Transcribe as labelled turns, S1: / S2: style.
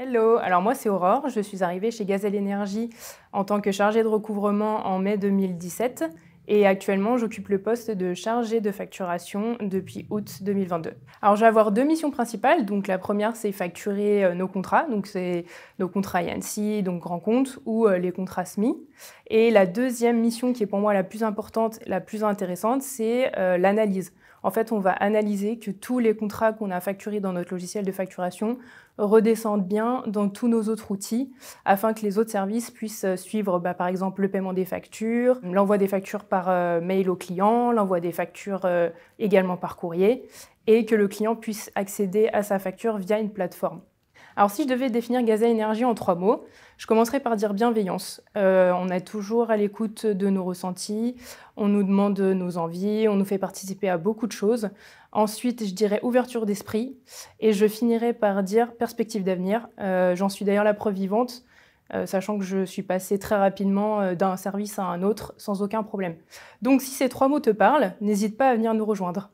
S1: Hello, alors moi c'est Aurore, je suis arrivée chez Gazelle Énergie en tant que chargée de recouvrement en mai 2017 et actuellement, j'occupe le poste de chargé de facturation depuis août 2022. Alors, je vais avoir deux missions principales. Donc, la première, c'est facturer euh, nos contrats. Donc, c'est nos contrats Yancy, donc grand compte, ou euh, les contrats SMI. Et la deuxième mission, qui est pour moi la plus importante, la plus intéressante, c'est euh, l'analyse. En fait, on va analyser que tous les contrats qu'on a facturés dans notre logiciel de facturation redescendent bien dans tous nos autres outils afin que les autres services puissent suivre, bah, par exemple, le paiement des factures, l'envoi des factures par par euh, mail au client, l'envoi des factures euh, également par courrier, et que le client puisse accéder à sa facture via une plateforme. Alors si je devais définir Gaza Énergie en trois mots, je commencerai par dire bienveillance. Euh, on est toujours à l'écoute de nos ressentis, on nous demande nos envies, on nous fait participer à beaucoup de choses. Ensuite, je dirais ouverture d'esprit et je finirai par dire perspective d'avenir. J'en suis d'ailleurs la preuve vivante. Euh, sachant que je suis passée très rapidement euh, d'un service à un autre sans aucun problème. Donc si ces trois mots te parlent, n'hésite pas à venir nous rejoindre.